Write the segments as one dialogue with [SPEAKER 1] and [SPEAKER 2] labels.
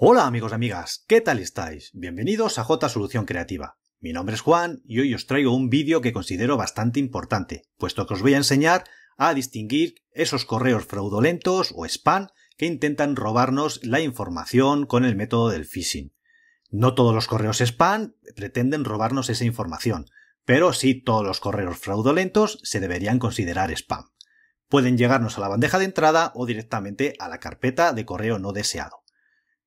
[SPEAKER 1] Hola amigos y amigas, ¿qué tal estáis? Bienvenidos a J Solución Creativa. Mi nombre es Juan y hoy os traigo un vídeo que considero bastante importante, puesto que os voy a enseñar a distinguir esos correos fraudulentos o spam que intentan robarnos la información con el método del phishing. No todos los correos spam pretenden robarnos esa información, pero sí todos los correos fraudulentos se deberían considerar spam. Pueden llegarnos a la bandeja de entrada o directamente a la carpeta de correo no deseado.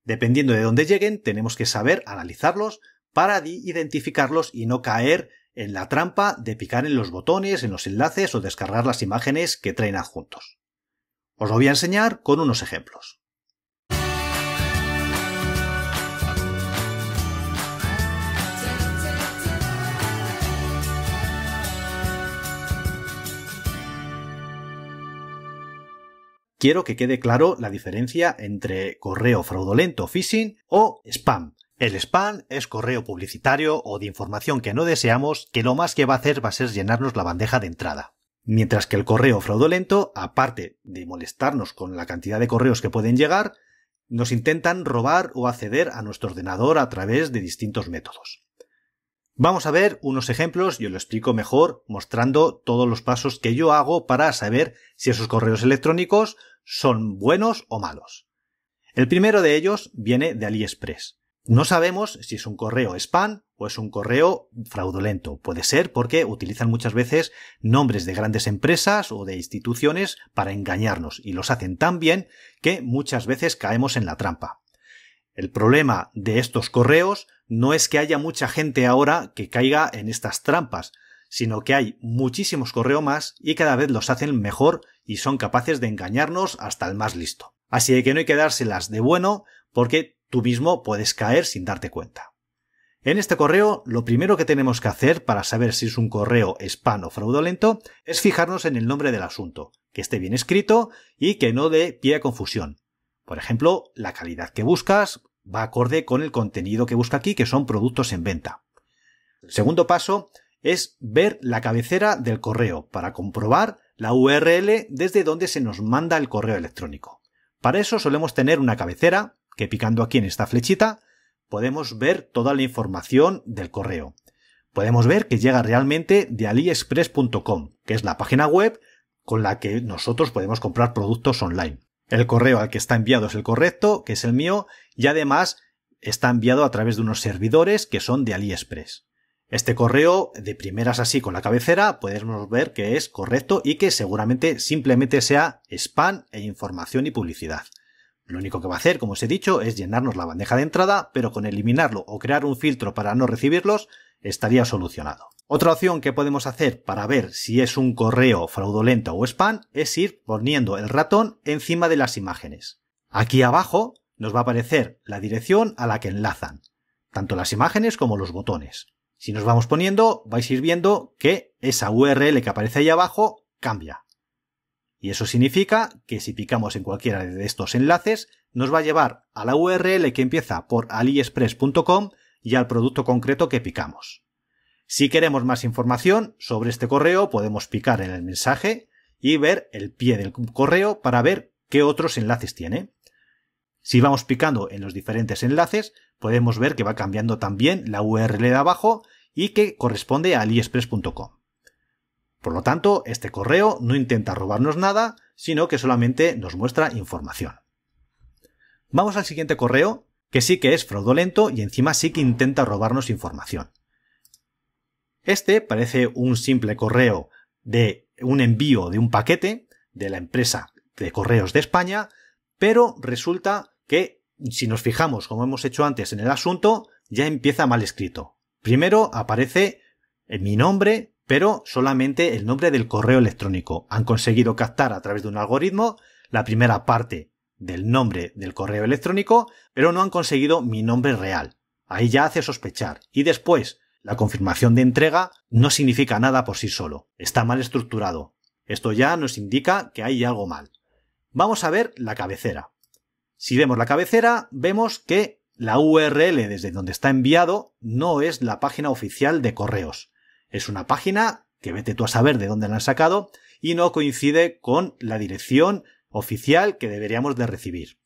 [SPEAKER 1] Dependiendo de dónde lleguen, tenemos que saber analizarlos para identificarlos y no caer en la trampa de picar en los botones, en los enlaces o descargar las imágenes que traen adjuntos. Os lo voy a enseñar con unos ejemplos. quiero que quede claro la diferencia entre correo fraudulento, phishing o spam. El spam es correo publicitario o de información que no deseamos que lo más que va a hacer va a ser llenarnos la bandeja de entrada. Mientras que el correo fraudulento, aparte de molestarnos con la cantidad de correos que pueden llegar, nos intentan robar o acceder a nuestro ordenador a través de distintos métodos. Vamos a ver unos ejemplos y lo explico mejor mostrando todos los pasos que yo hago para saber si esos correos electrónicos son buenos o malos. El primero de ellos viene de AliExpress. No sabemos si es un correo spam o es un correo fraudulento. Puede ser porque utilizan muchas veces nombres de grandes empresas o de instituciones para engañarnos y los hacen tan bien que muchas veces caemos en la trampa. El problema de estos correos no es que haya mucha gente ahora que caiga en estas trampas, sino que hay muchísimos correos más y cada vez los hacen mejor y son capaces de engañarnos hasta el más listo. Así que no hay que dárselas de bueno porque tú mismo puedes caer sin darte cuenta. En este correo, lo primero que tenemos que hacer para saber si es un correo spam o fraudulento es fijarnos en el nombre del asunto, que esté bien escrito y que no dé pie a confusión. Por ejemplo, la calidad que buscas va acorde con el contenido que busca aquí, que son productos en venta. segundo paso es ver la cabecera del correo para comprobar la URL desde donde se nos manda el correo electrónico. Para eso solemos tener una cabecera que picando aquí en esta flechita podemos ver toda la información del correo. Podemos ver que llega realmente de aliexpress.com, que es la página web con la que nosotros podemos comprar productos online. El correo al que está enviado es el correcto, que es el mío, y además está enviado a través de unos servidores que son de AliExpress. Este correo, de primeras así con la cabecera, podemos ver que es correcto y que seguramente simplemente sea spam e información y publicidad. Lo único que va a hacer, como os he dicho, es llenarnos la bandeja de entrada, pero con eliminarlo o crear un filtro para no recibirlos, estaría solucionado. Otra opción que podemos hacer para ver si es un correo fraudulento o spam es ir poniendo el ratón encima de las imágenes. Aquí abajo nos va a aparecer la dirección a la que enlazan, tanto las imágenes como los botones. Si nos vamos poniendo, vais a ir viendo que esa URL que aparece ahí abajo cambia. Y eso significa que si picamos en cualquiera de estos enlaces, nos va a llevar a la URL que empieza por aliexpress.com y al producto concreto que picamos. Si queremos más información sobre este correo, podemos picar en el mensaje y ver el pie del correo para ver qué otros enlaces tiene. Si vamos picando en los diferentes enlaces, podemos ver que va cambiando también la URL de abajo y que corresponde a aliexpress.com. Por lo tanto, este correo no intenta robarnos nada, sino que solamente nos muestra información. Vamos al siguiente correo, que sí que es fraudulento y encima sí que intenta robarnos información. Este parece un simple correo de un envío de un paquete de la empresa de correos de España, pero resulta que, si nos fijamos, como hemos hecho antes en el asunto, ya empieza mal escrito. Primero aparece eh, mi nombre, pero solamente el nombre del correo electrónico. Han conseguido captar a través de un algoritmo la primera parte del nombre del correo electrónico, pero no han conseguido mi nombre real. Ahí ya hace sospechar. Y después, la confirmación de entrega no significa nada por sí solo. Está mal estructurado. Esto ya nos indica que hay algo mal. Vamos a ver la cabecera. Si vemos la cabecera, vemos que la URL desde donde está enviado no es la página oficial de correos. Es una página que vete tú a saber de dónde la han sacado y no coincide con la dirección oficial que deberíamos de recibir.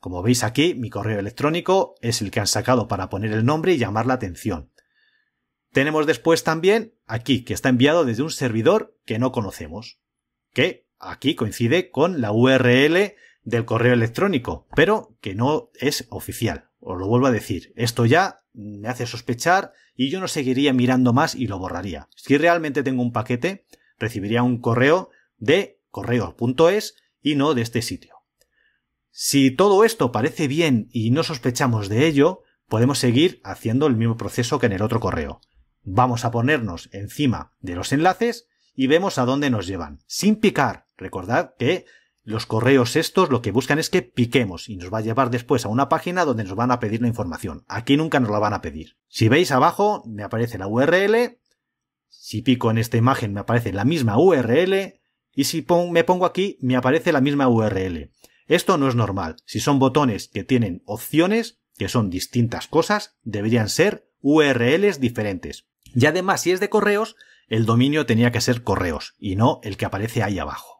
[SPEAKER 1] Como veis aquí, mi correo electrónico es el que han sacado para poner el nombre y llamar la atención. Tenemos después también aquí, que está enviado desde un servidor que no conocemos, que aquí coincide con la URL del correo electrónico, pero que no es oficial. Os lo vuelvo a decir, esto ya me hace sospechar y yo no seguiría mirando más y lo borraría. Si realmente tengo un paquete, recibiría un correo de correo.es y no de este sitio. Si todo esto parece bien y no sospechamos de ello, podemos seguir haciendo el mismo proceso que en el otro correo. Vamos a ponernos encima de los enlaces y vemos a dónde nos llevan, sin picar. Recordad que los correos estos lo que buscan es que piquemos y nos va a llevar después a una página donde nos van a pedir la información. Aquí nunca nos la van a pedir. Si veis abajo me aparece la URL, si pico en esta imagen me aparece la misma URL y si me pongo aquí me aparece la misma URL. Esto no es normal. Si son botones que tienen opciones, que son distintas cosas, deberían ser URLs diferentes. Y además si es de correos, el dominio tenía que ser correos y no el que aparece ahí abajo.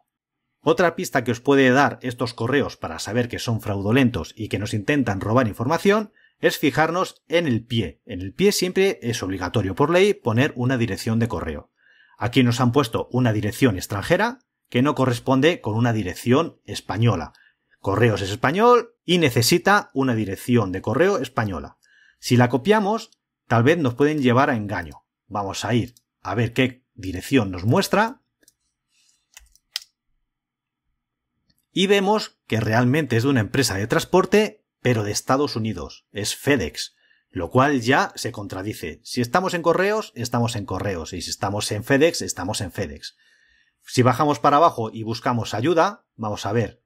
[SPEAKER 1] Otra pista que os puede dar estos correos para saber que son fraudulentos y que nos intentan robar información es fijarnos en el pie. En el pie siempre es obligatorio por ley poner una dirección de correo. Aquí nos han puesto una dirección extranjera que no corresponde con una dirección española. Correos es español y necesita una dirección de correo española. Si la copiamos, tal vez nos pueden llevar a engaño. Vamos a ir a ver qué dirección nos muestra Y vemos que realmente es de una empresa de transporte, pero de Estados Unidos, es FedEx, lo cual ya se contradice. Si estamos en correos, estamos en correos, y si estamos en FedEx, estamos en FedEx. Si bajamos para abajo y buscamos ayuda, vamos a ver,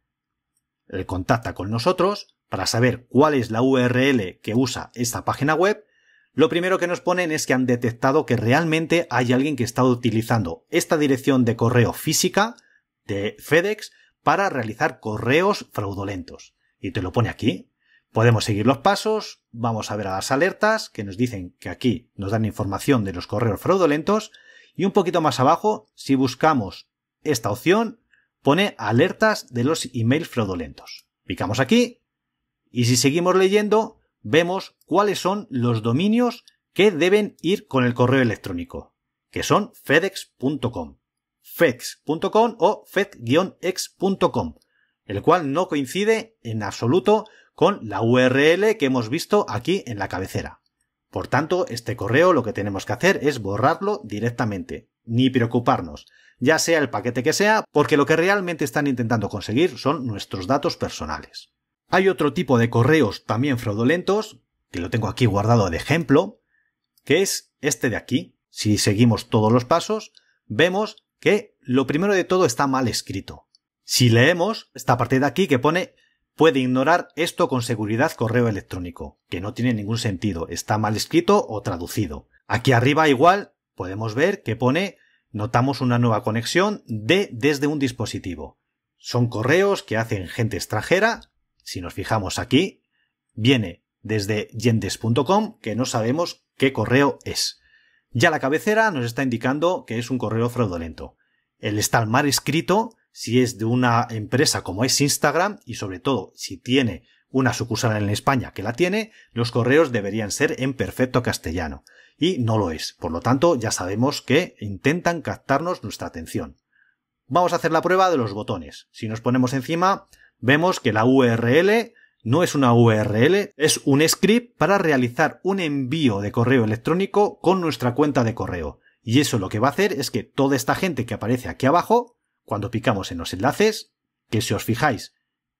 [SPEAKER 1] el contacta con nosotros para saber cuál es la URL que usa esta página web, lo primero que nos ponen es que han detectado que realmente hay alguien que está utilizando esta dirección de correo física de FedEx para realizar correos fraudulentos. Y te lo pone aquí. Podemos seguir los pasos, vamos a ver a las alertas que nos dicen que aquí nos dan información de los correos fraudulentos y un poquito más abajo, si buscamos esta opción, pone alertas de los emails fraudulentos. Picamos aquí y si seguimos leyendo, vemos cuáles son los dominios que deben ir con el correo electrónico, que son fedex.com, fex.com o fed-ex.com, el cual no coincide en absoluto con la URL que hemos visto aquí en la cabecera. Por tanto, este correo lo que tenemos que hacer es borrarlo directamente, ni preocuparnos, ya sea el paquete que sea, porque lo que realmente están intentando conseguir son nuestros datos personales. Hay otro tipo de correos también fraudulentos, que lo tengo aquí guardado de ejemplo, que es este de aquí. Si seguimos todos los pasos, vemos que lo primero de todo está mal escrito. Si leemos esta parte de aquí que pone puede ignorar esto con seguridad correo electrónico, que no tiene ningún sentido, está mal escrito o traducido. Aquí arriba igual podemos ver que pone notamos una nueva conexión de desde un dispositivo. Son correos que hacen gente extranjera. Si nos fijamos aquí, viene desde yendes.com que no sabemos qué correo es. Ya la cabecera nos está indicando que es un correo fraudulento. El estar mal escrito, si es de una empresa como es Instagram, y sobre todo si tiene una sucursal en España que la tiene, los correos deberían ser en perfecto castellano. Y no lo es. Por lo tanto, ya sabemos que intentan captarnos nuestra atención. Vamos a hacer la prueba de los botones. Si nos ponemos encima, vemos que la URL no es una URL, es un script para realizar un envío de correo electrónico con nuestra cuenta de correo. Y eso lo que va a hacer es que toda esta gente que aparece aquí abajo, cuando picamos en los enlaces, que si os fijáis,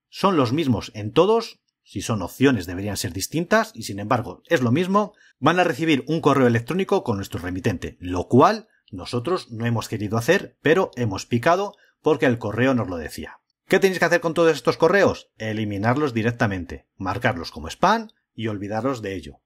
[SPEAKER 1] son los mismos en todos, si son opciones deberían ser distintas, y sin embargo es lo mismo, van a recibir un correo electrónico con nuestro remitente, lo cual nosotros no hemos querido hacer, pero hemos picado porque el correo nos lo decía. ¿Qué tenéis que hacer con todos estos correos? Eliminarlos directamente, marcarlos como spam y olvidaros de ello.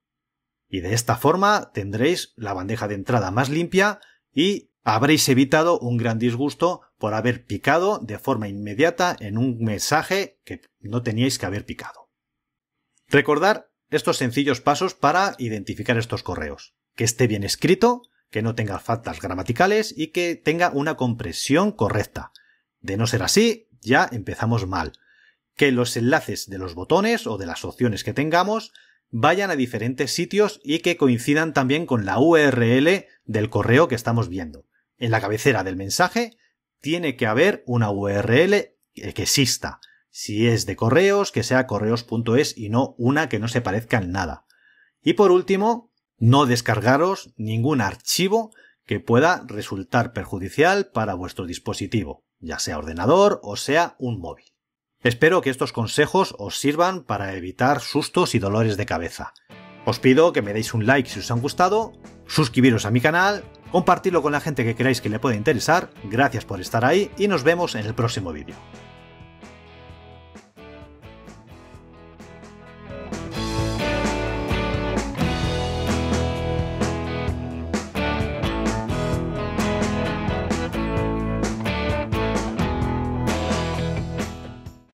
[SPEAKER 1] Y de esta forma tendréis la bandeja de entrada más limpia y habréis evitado un gran disgusto por haber picado de forma inmediata en un mensaje que no teníais que haber picado. Recordar estos sencillos pasos para identificar estos correos. Que esté bien escrito, que no tenga faltas gramaticales y que tenga una compresión correcta. De no ser así, ya empezamos mal. Que los enlaces de los botones o de las opciones que tengamos vayan a diferentes sitios y que coincidan también con la URL del correo que estamos viendo. En la cabecera del mensaje tiene que haber una URL que exista. Si es de correos, que sea correos.es y no una que no se parezca en nada. Y por último, no descargaros ningún archivo que pueda resultar perjudicial para vuestro dispositivo ya sea ordenador o sea un móvil. Espero que estos consejos os sirvan para evitar sustos y dolores de cabeza. Os pido que me deis un like si os han gustado, suscribiros a mi canal, compartirlo con la gente que creáis que le puede interesar, gracias por estar ahí y nos vemos en el próximo vídeo.